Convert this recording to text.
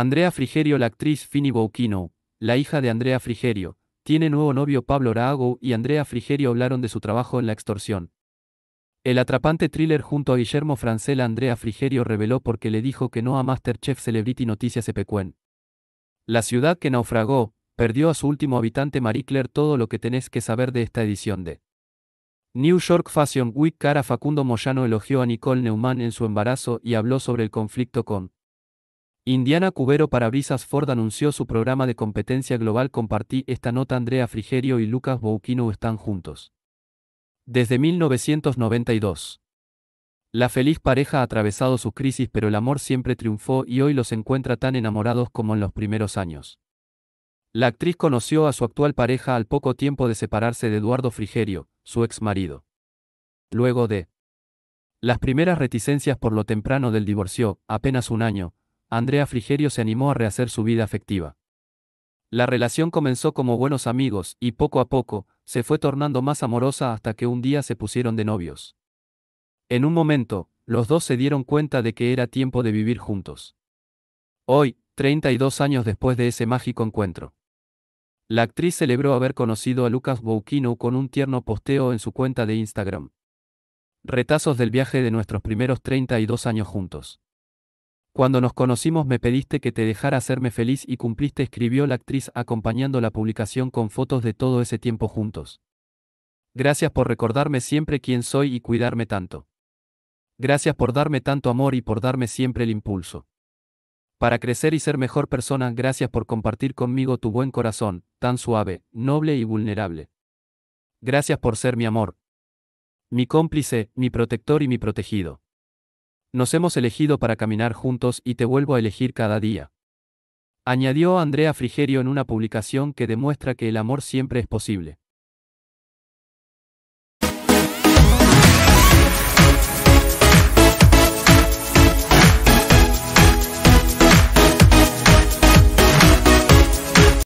Andrea Frigerio La actriz Fini Bouquino, la hija de Andrea Frigerio, tiene nuevo novio Pablo Arago y Andrea Frigerio hablaron de su trabajo en la extorsión. El atrapante thriller junto a Guillermo Francella Andrea Frigerio reveló por qué le dijo que no a Masterchef Celebrity Noticias Epecuen. La ciudad que naufragó, perdió a su último habitante Marie Claire todo lo que tenés que saber de esta edición de New York Fashion Week cara Facundo Moyano elogió a Nicole Neumann en su embarazo y habló sobre el conflicto con Indiana Cubero para Parabrisas Ford anunció su programa de competencia global Compartí esta nota Andrea Frigerio y Lucas Bouquino están juntos. Desde 1992. La feliz pareja ha atravesado sus crisis pero el amor siempre triunfó y hoy los encuentra tan enamorados como en los primeros años. La actriz conoció a su actual pareja al poco tiempo de separarse de Eduardo Frigerio, su ex marido. Luego de las primeras reticencias por lo temprano del divorcio, apenas un año, Andrea Frigerio se animó a rehacer su vida afectiva. La relación comenzó como buenos amigos y poco a poco se fue tornando más amorosa hasta que un día se pusieron de novios. En un momento, los dos se dieron cuenta de que era tiempo de vivir juntos. Hoy, 32 años después de ese mágico encuentro. La actriz celebró haber conocido a Lucas Bouquino con un tierno posteo en su cuenta de Instagram. Retazos del viaje de nuestros primeros 32 años juntos. Cuando nos conocimos me pediste que te dejara hacerme feliz y cumpliste, escribió la actriz acompañando la publicación con fotos de todo ese tiempo juntos. Gracias por recordarme siempre quién soy y cuidarme tanto. Gracias por darme tanto amor y por darme siempre el impulso. Para crecer y ser mejor persona, gracias por compartir conmigo tu buen corazón, tan suave, noble y vulnerable. Gracias por ser mi amor. Mi cómplice, mi protector y mi protegido. Nos hemos elegido para caminar juntos y te vuelvo a elegir cada día. Añadió Andrea Frigerio en una publicación que demuestra que el amor siempre es posible.